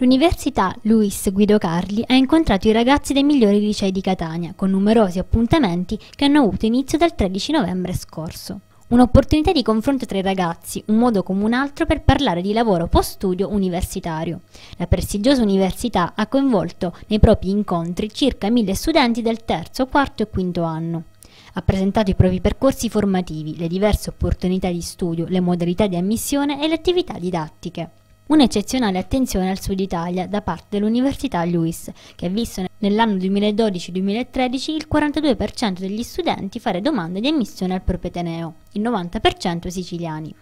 L'Università Luis Guido Carli ha incontrato i ragazzi dei migliori licei di Catania con numerosi appuntamenti che hanno avuto inizio dal 13 novembre scorso. Un'opportunità di confronto tra i ragazzi, un modo come un altro per parlare di lavoro post-studio universitario. La prestigiosa università ha coinvolto nei propri incontri circa mille studenti del terzo, quarto e quinto anno. Ha presentato i propri percorsi formativi, le diverse opportunità di studio, le modalità di ammissione e le attività didattiche. Un'eccezionale attenzione al Sud Italia da parte dell'Università Lewis, che ha visto nell'anno 2012-2013 il 42% degli studenti fare domande di ammissione al proprio Ateneo, il 90% siciliani.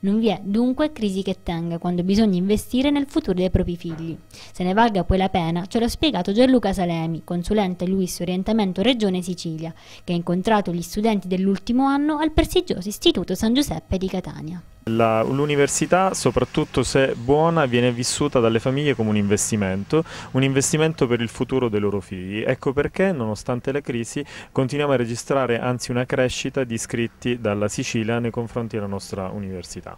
Non vi è dunque crisi che tenga quando bisogna investire nel futuro dei propri figli. Se ne valga poi la pena, ce l'ha spiegato Gianluca Salemi, consulente Luis Orientamento Regione Sicilia, che ha incontrato gli studenti dell'ultimo anno al prestigioso Istituto San Giuseppe di Catania l'università, soprattutto se buona, viene vissuta dalle famiglie come un investimento, un investimento per il futuro dei loro figli. Ecco perché, nonostante la crisi, continuiamo a registrare anzi una crescita di iscritti dalla Sicilia nei confronti della nostra università.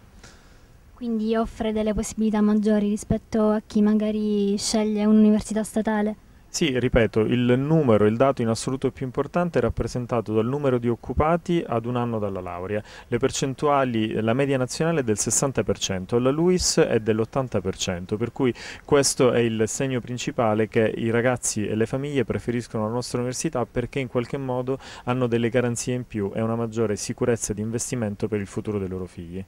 Quindi offre delle possibilità maggiori rispetto a chi magari sceglie un'università statale? Sì, ripeto, il numero, il dato in assoluto più importante è rappresentato dal numero di occupati ad un anno dalla laurea. Le percentuali, la media nazionale è del 60%, la LUIS è dell'80%, per cui questo è il segno principale che i ragazzi e le famiglie preferiscono la nostra università perché in qualche modo hanno delle garanzie in più e una maggiore sicurezza di investimento per il futuro dei loro figli.